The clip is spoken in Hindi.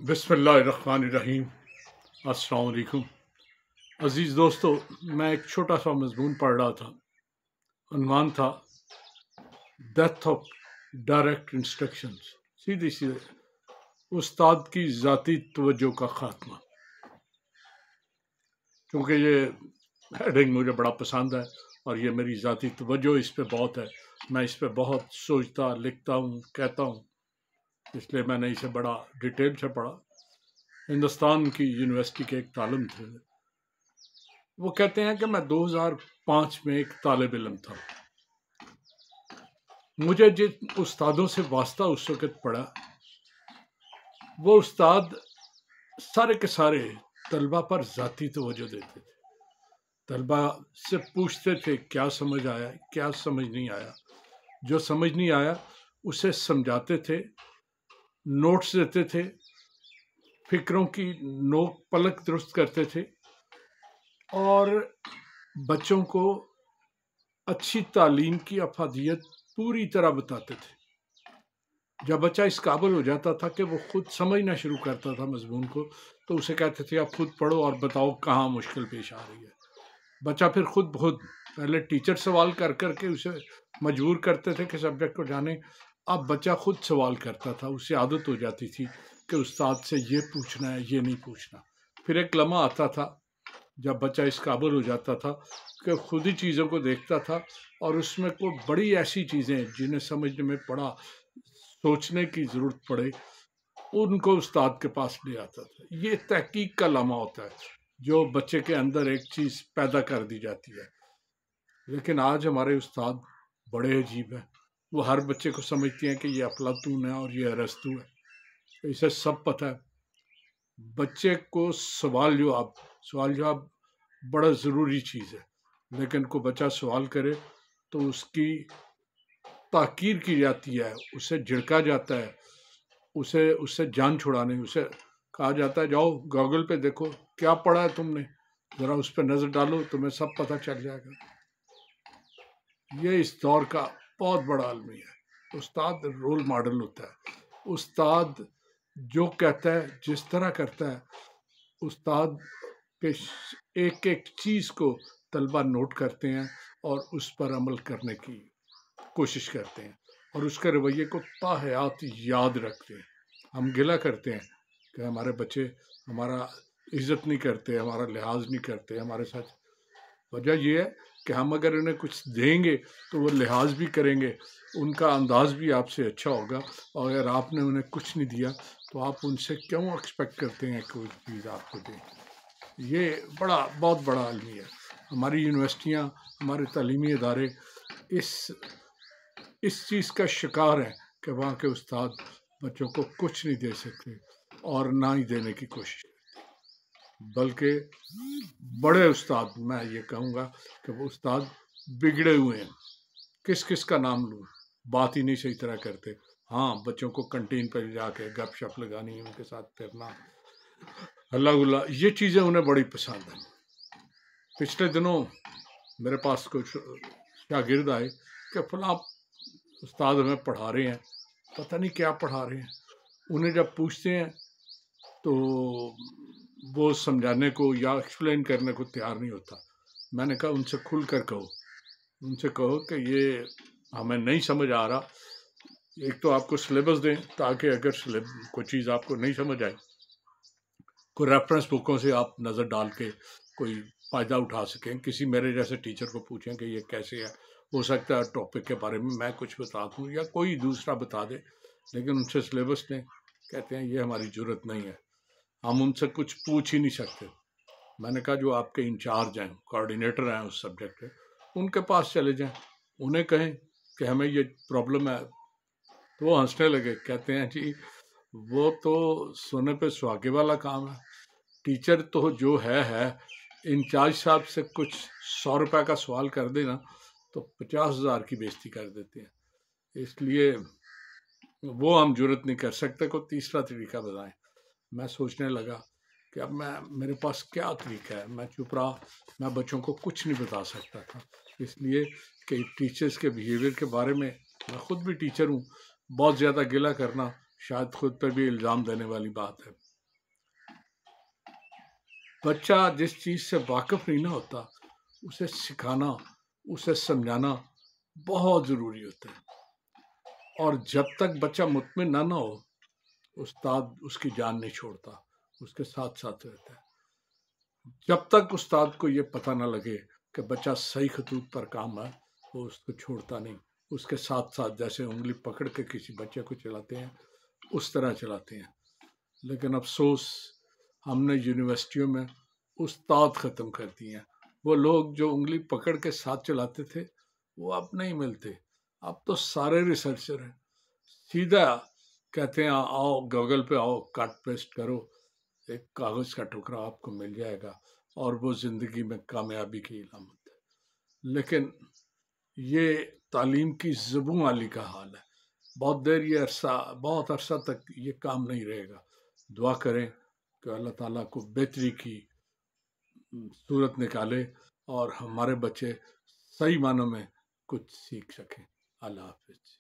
बसमीम अस्सलाम अज़ीज़ दोस्तों मैं एक छोटा सा मजमून पढ़ रहा था अनुमान था डेथ ऑफ डायरेक्ट इंस्ट्रक्शन सीधी सीधे उस्ताद की ज़ाती तोज्जो का ख़ात्मा क्योंकि ये हेडिंग मुझे बड़ा पसंद है और ये मेरी ज़ाती तोज्जो इस पर बहुत है मैं इस पर बहुत सोचता लिखता हूँ कहता हूँ इसलिए मैंने इसे बड़ा डिटेल से पढ़ा हिंदुस्तान की यूनिवर्सिटी के एक तालम थे वो कहते हैं कि मैं 2005 में एक तालब इलम था मुझे जिस उस्तादों से वास्ता उस वक़्त पढ़ा वो उस्ताद सारे के सारे तलबा पर ज़ाती तोजह देते थे तलबा से पूछते थे क्या समझ आया क्या समझ नहीं आया जो समझ नहीं आया उसे समझाते थे नोट्स देते थे फिक्रों की नोक पलक दुरुस्त करते थे और बच्चों को अच्छी तालीम की अफादियत पूरी तरह बताते थे जब बच्चा इस काबिल हो जाता था कि वो खुद समझना शुरू करता था मजमून को तो उसे कहते थे आप खुद पढ़ो और बताओ कहाँ मुश्किल पेश आ रही है बच्चा फिर खुद बहुत पहले टीचर सवाल कर कर के उसे मजबूर करते थे कि सब्जेक्ट को जाने अब बच्चा खुद सवाल करता था उसे आदत हो जाती थी कि उस्ताद से ये पूछना है ये नहीं पूछना फिर एक लम्हा आता था जब बच्चा इस काबुल हो जाता था कि खुद ही चीज़ों को देखता था और उसमें कोई बड़ी ऐसी चीज़ें जिन्हें समझने में पड़ा सोचने की ज़रूरत पड़े उनको उस्ताद के पास ले आता था ये तहकीक का लम्हा होता है जो बच्चे के अंदर एक चीज़ पैदा कर दी जाती है लेकिन आज हमारे उस्ताद बड़े अजीब हैं वो हर बच्चे को समझती हैं कि ये अफलातून है और ये अरस्तू है तो इसे सब पता है बच्चे को सवाल जवाब सवाल जवाब बड़ा ज़रूरी चीज़ है लेकिन को बच्चा सवाल करे तो उसकी ताकीर की जाती है उसे झिड़का जाता है उसे उससे जान छुड़ाने उसे कहा जाता है जाओ गॉगल पे देखो क्या पढ़ा है तुमने ज़रा उस पर नज़र डालो तुम्हें सब पता चल जाएगा ये इस दौर का बहुत बड़ा आलमी है उस्ताद रोल मॉडल होता है उस्ताद जो कहता है जिस तरह करता है उस्ताद के एक एक चीज़ को तलबा नोट करते हैं और उस पर अमल करने की कोशिश करते हैं और उसके रवैये को ताहयात याद रखते हैं हम गिला करते हैं कि हमारे बच्चे हमारा इज़्ज़त नहीं करते हमारा लिहाज नहीं करते हमारे साथ वजह यह है कि हम अगर इन्हें कुछ देंगे तो वो लिहाज भी करेंगे उनका अंदाज भी आपसे अच्छा होगा और अगर आपने उन्हें कुछ नहीं दिया तो आप उनसे क्यों एक्सपेक्ट करते हैं कि वो चीज़ आपको दें ये बड़ा बहुत बड़ा आलमी है हमारी यूनिवर्सिटियाँ हमारे तलीमी इदारे इस इस चीज़ का शिकार हैं कि वहाँ के उस्ताद बच्चों को कुछ नहीं दे सकते और ना ही देने की कोशिश बल्कि बड़े उस्ताद मैं ये कहूँगा कि वो उस्ताद बिगड़े हुए हैं किस किस का नाम लूँ बात ही नहीं सही तरह करते हाँ बच्चों को कंटीन पर जाके गप शप लगानी उनके साथ फिरना हल्ला गुल्ला ये चीज़ें उन्हें बड़ी पसंद हैं पिछले दिनों मेरे पास कुछ शागिर्द आए कि फला उस्ताद हमें पढ़ा रहे हैं पता नहीं क्या पढ़ा रहे हैं उन्हें जब पूछते हैं तो वो समझाने को या एक्सप्लेन करने को तैयार नहीं होता मैंने कहा उनसे खुल कर कहो उनसे कहो कि ये हमें नहीं समझ आ रहा एक तो आपको सिलेबस दें ताकि अगर कोई चीज़ आपको नहीं समझ आए कोई रेफरेंस बुकों से आप नज़र डाल के कोई फ़ायदा उठा सकें किसी मेरे जैसे टीचर को पूछें कि ये कैसे है हो सकता है टॉपिक के बारे में मैं कुछ बता दूँ या कोई दूसरा बता दे लेकिन उनसे सिलेबस दें कहते हैं ये हमारी ज़रूरत नहीं है हम उनसे कुछ पूछ ही नहीं सकते मैंने कहा जो आपके इंचार्ज हैं कोऑर्डिनेटर हैं उस सब्जेक्ट के उनके पास चले जाएं उन्हें कहें कि हमें ये प्रॉब्लम है तो वो हंसने लगे कहते हैं जी वो तो सोने पे सुहागे वाला काम है टीचर तो जो है है इंचार्ज साहब से कुछ सौ रुपये का सवाल कर देना तो पचास हज़ार की बेइज्जती कर देते हैं इसलिए वो हम जरूरत नहीं कर सकते को तीसरा तरीका बताएं मैं सोचने लगा कि अब मैं मेरे पास क्या तरीका है मैं चुप रहा मैं बच्चों को कुछ नहीं बता सकता था इसलिए कि टीचर्स के बिहेवियर के बारे में मैं ख़ुद भी टीचर हूँ बहुत ज़्यादा गिला करना शायद खुद पर भी इल्ज़ाम देने वाली बात है बच्चा जिस चीज़ से वाकफ़ नहीं ना होता उसे सिखाना उसे समझाना बहुत ज़रूरी होता है और जब तक बच्चा मुतमिन ना ना हो उस्ताद उसकी जान नहीं छोड़ता उसके साथ साथ रहता है जब तक उस्ताद को ये पता ना लगे कि बच्चा सही खतूत पर काम है वो उसको छोड़ता नहीं उसके साथ साथ जैसे उंगली पकड़ के किसी बच्चे को चलाते हैं उस तरह चलाते हैं लेकिन अफसोस हमने यूनिवर्सिटियों में उस्ताद ख़त्म कर दिए हैं वो लोग जो उंगली पकड़ के साथ चलाते थे वो अब नहीं मिलते अब तो सारे रिसर्चर हैं सीधा कहते हैं आओ गूगल पे आओ कट पेस्ट करो एक कागज़ का टुकड़ा आपको मिल जाएगा और वो ज़िंदगी में कामयाबी की इलामत है लेकिन ये तालीम की जबू आली का हाल है बहुत देर ये अरसा बहुत अरसा तक ये काम नहीं रहेगा दुआ करें कि अल्लाह ताला को बेहतरी की सूरत निकाले और हमारे बच्चे सही मानों में कुछ सीख सकें अल्लाह हाफिज